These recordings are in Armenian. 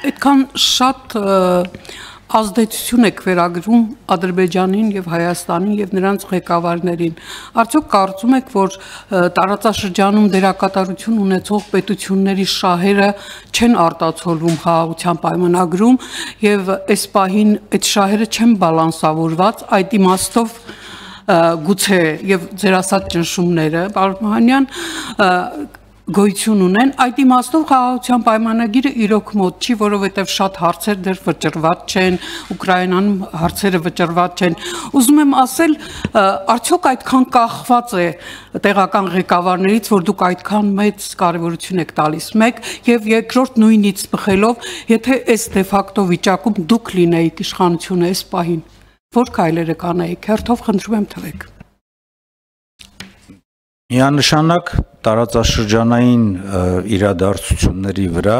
Այդքան շատ ազդեցություն եք վերագրում Ադրբեջանին եւ Հայաստանին եւ նրանց ղեկավարներին։ Արդյոք կարծում եք, որ տարածաշրջանում դերակատարություն ունեցող պետությունների շահերը չեն արտացոլվում խաղաղության պայմանագրում եւ այս պահին այդ շահերը չեն բալանսավորված այդ իմաստով գուցե եւ ձեր ասած ճնշումները, պարոն Մահանյան, գոյություն ունեն, այդ իմաստով խաղաղության պայմանագիրը իրոք մոտ չի, որովհետև շատ հարցեր դեռ վճռված չեն, Ուկրաինանում հարցերը վճռված չեն։ Ուզում եմ ասել, արդյոք այդքան կախված է տեղական ղեկավարներից, որ դուք այդքան մեծ կարևորություն եք տալիս։ 1 եւ երկրորդ նույնից բխելով, եթե այս դե ֆակտո վիճակում դուք լինեիք իշխանությունը այս պահին, որ քայլերը կանեիք, հերթով խնդրում եմ թվեք։ Միանշանակ տարածաշրջանային իրադարձությունների վրա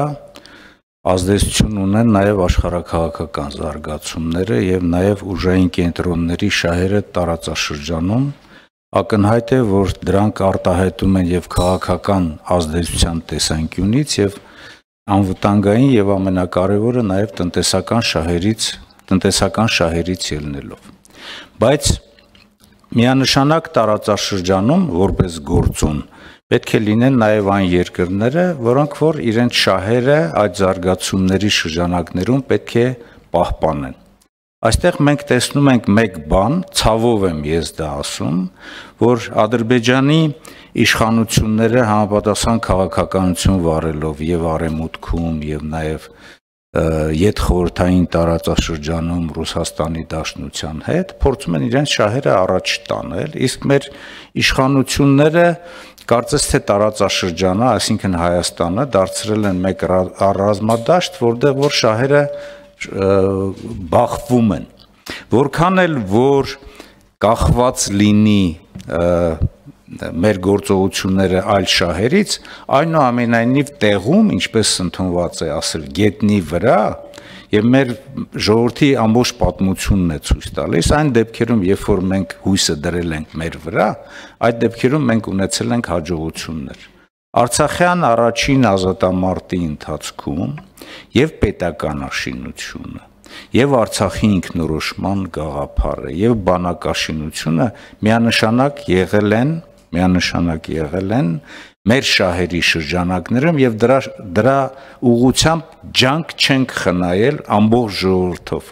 ազդեցություն ունեն նաև աշխարհակաղակական զարգացումները եւ նաև ուժային կենտրոնների շահերը տարածաշրջանում ակնհայտ է որ դրանք արտահայտում են եւ քաղաքական ազդեցության տեսանկյունից եւ անվտանգային եւ ամենակարևորը նաեւ տնտեսական շահերից տնտեսական շահերից ելնելով բայց միանշանակ տարածաշրջանում որպես գործոն պետք է լինեն նաև այն երկրները, որոնք որ իրենց շահերը այդ զարգացումների շրջանակներում պետք է պահպանեն։ Այստեղ մենք տեսնում ենք մեկ բան, ցավով եմ ես դա ասում, որ Ադրբեջանի իշխանությունները համապատասխան քաղաքականություն վարելով եւ արեմուտքում եւ նաեւ իդ խորթային տարածաշրջանում Ռուսաստանի Դաշնության հետ փորձում են իրենց շահերը առաջ տանել, իսկ մեր իշխանությունները Կարծես թե տարածաշրջանը, այսինքն Հայաստանը դարձրել են մեկ առազմադաշտ, որտեղ որ շահերը բախվում են։ Որքան էլ որ կախված լինի մեր գործողությունները այլ շահերից, այնուամենայնիվ տեղում, ինչպես ընդունված է ասել, գետնի վրա եւ մեր ժողովրդի ամբողջ պատմությունն է ցույց տալիս այն դեպքերում, երբ որ մենք հույսը դրել ենք մեր վրա, այդ դեպքերում մենք ունեցել ենք հաջողություններ։ Արցախյան առաջին ազատամարտի ընթացքում եւ պետական աշինությունը եւ Արցախի ինքնորոշման գաղափարը եւ բանակաշինությունը միանշանակ եղել են միանշանակ եղել են մեր շահերի շրջանակներում եւ դրա դրա ուղությամբ ջանք չենք խնայել ամբողջ ժողովրդով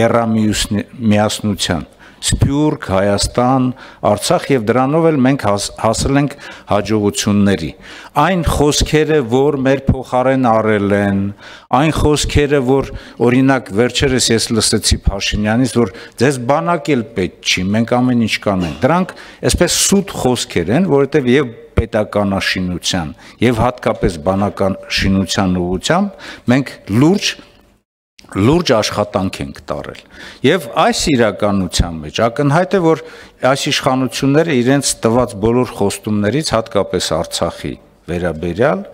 երամիուսնի միասնության մի Սփյուռք, Հայաստան, Արցախ եւ դրանով էլ մենք հաս, հասել ենք հաջողությունների։ Այն խոսքերը, որ մեր փոխարեն արել են, այն խոսքերը, որ օրինակ վերջերս ես լսեցի Փաշինյանից, որ ձեզ բանակ էլ պետք չի, մենք ամեն ինչ կանենք։ Դրանք այսպես սուտ խոսքեր են, որովհետեւ եւ պետականաշինության եւ հատկապես բանական շինության ուղությամբ մենք լուրջ լուրջ աշխատանք ենք տարել։ Եվ այս իրականության մեջ ակնհայտ է, որ այս իշխանությունները իրենց տված բոլոր խոստումներից հատկապես Արցախի վերաբերյալ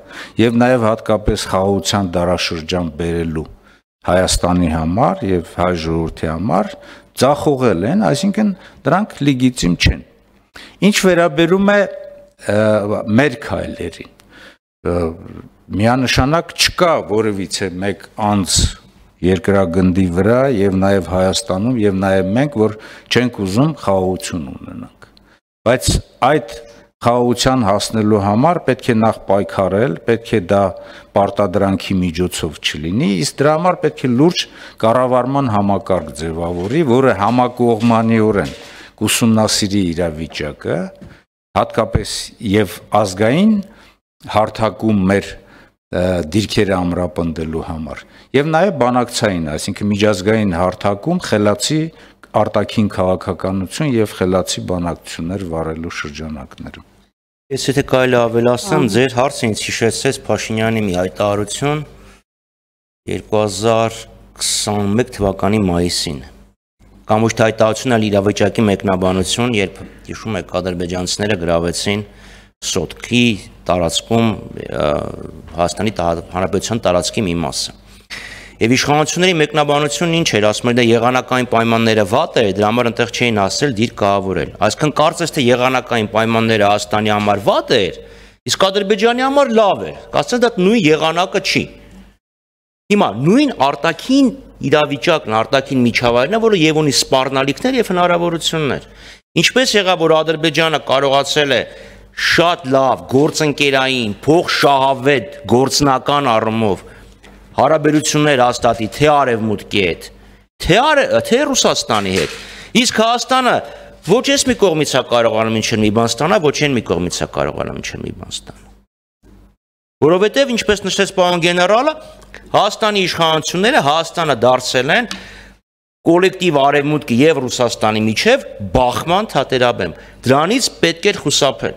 եւ նաեւ հատկապես խաղաղության դարաշրջան բերելու Հայաստանի համար եւ հայ ժողովրդի համար ծախողել են, այսինքն դրանք լիգիտիմ չեն։ Ինչ վերաբերում է մեր քայլերին, միանշանակ չկա որևիցե մեկ անձ երկրագնդի վրա եւ նաեւ Հայաստանում եւ նաեւ մենք, որ չենք ուզում խաղաղություն ունենանք։ Բայց այդ խաղաղության հասնելու համար պետք է նախ պայքարել, պետք է դա պարտադրանքի միջոցով չլինի, իսկ դրա համար պետք է լուրջ կառավարման համակարգ ձևավորի, որը համակողմանիորեն կուսումնասիրի իրավիճակը, հատկապես եւ ազգային հարթակում մեր դիրքերը ամրապնդելու համար եւ նաեւ բանակցային, այսինքն միջազգային հարթակում խելացի արտաքին քաղաքականություն եւ խելացի բանակցություններ վարելու շրջանակներում։ Ես եթե կարելի ավելացնեմ, ձեր հարցը ինձ հիշեցրեց Փաշինյանի մի հայտարարություն 2021 թվականի մայիսին։ Կամ ոչ թե հայտարարությունն այլ իրավիճակի մեկնաբանություն, երբ հիշում եք ադրբեջանցիները գրավեցին Սոտքի տարածքում Հայաստանի Հանրապետության տարածքի մի մասը։ Եվ իշխանությունների մեկնաբանությունն ինչ էր, ասում էր դա «Դե եղանակային պայմանները վատ էր, դրա համար այնտեղ չէին ասել դիր կահավորել։ Այսինքն կարծես թե եղանակային պայմանները Հայաստանի համար վատ էր, իսկ Ադրբեջանի համար լավ էր։ Կասեն դա նույն եղանակը չի։ Հիմա նույն արտաքին իրավիճակն, արտաքին միջավայրն է, որը եւ ունի սպառնալիքներ եւ հնարավորություններ։ Ինչպես եղավ, որ Ադրբեջանը կարողացել է շատ լավ գործընկերային, փոխշահավետ գործնական առումով հարաբերություններ հաստատի թե արևմուտքի հետ, թե արե, թե Ռուսաստանի հետ։ Իսկ Հայաստանը ոչ ես մի կողմից է հա կարողանում ինչ-որ մի բան ստանալ, ոչ այն մի կողմից է հա կարողանում ինչ-որ մի բան ստանալ։ Որովհետև ինչպես նշեց պարոն գեներալը, Հայաստանի իշխանությունները Հայաստանը դարձել են կոլեկտիվ արևմուտքի եւ Ռուսաստանի միջև բախման թատերաբեմ։ Դրանից պետք էր խուսափել։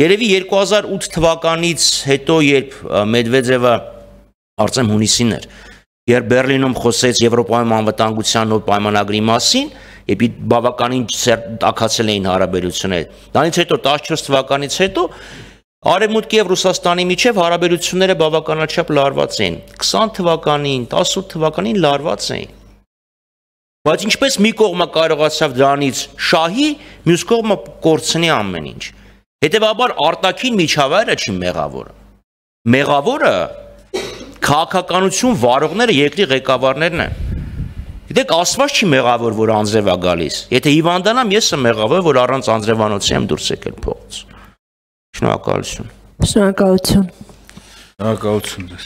Երևի 2008 թվականից հետո, երբ Մեդվեդևը արծեմ հունիսին էր, երբ Բերլինում խոսեց Եվրոպայում անվտանգության նոր պայմանագրի մասին, երբ բավականին ցերտակացել էին հարաբերությունները։ Դրանից հետո 14 թվականից հետո Արևմուտքի եւ Ռուսաստանի միջև հարաբերությունները բավականաչափ լարված էին։ 20 թվականին, 18 թվականին լարված էին։ Բայց ինչպես մի կողմը կարողացավ դրանից շահի, մյուս կողմը կորցնի ամեն ինչ։ Հետևաբար արտաքին միջավայրը չի մեղավորը։ Մեղավորը քաղաքականություն վարողները երկրի ղեկավարներն են։ Գիտեք, ասված չի մեղավոր, որ անձրև է գալիս։ Եթե հիվանդանամ, ես եմ մեղավոր, որ առանց անձրևանոցի եմ դուրս եկել փողոց։ Շնորհակալություն։ Շնորհակալություն։ Շնորհակալություն ձեզ։